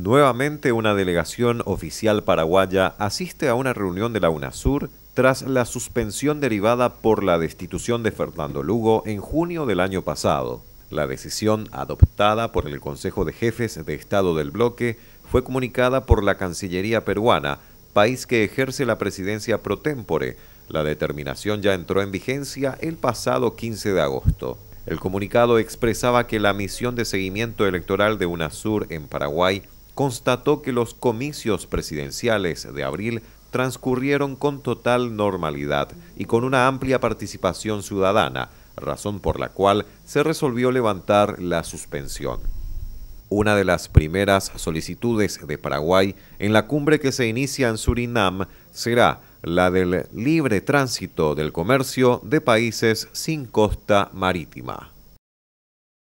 Nuevamente una delegación oficial paraguaya asiste a una reunión de la UNASUR tras la suspensión derivada por la destitución de Fernando Lugo en junio del año pasado. La decisión adoptada por el Consejo de Jefes de Estado del bloque fue comunicada por la Cancillería peruana, país que ejerce la presidencia pro tempore. La determinación ya entró en vigencia el pasado 15 de agosto. El comunicado expresaba que la misión de seguimiento electoral de UNASUR en Paraguay constató que los comicios presidenciales de abril transcurrieron con total normalidad y con una amplia participación ciudadana, razón por la cual se resolvió levantar la suspensión. Una de las primeras solicitudes de Paraguay en la cumbre que se inicia en Surinam será la del libre tránsito del comercio de países sin costa marítima.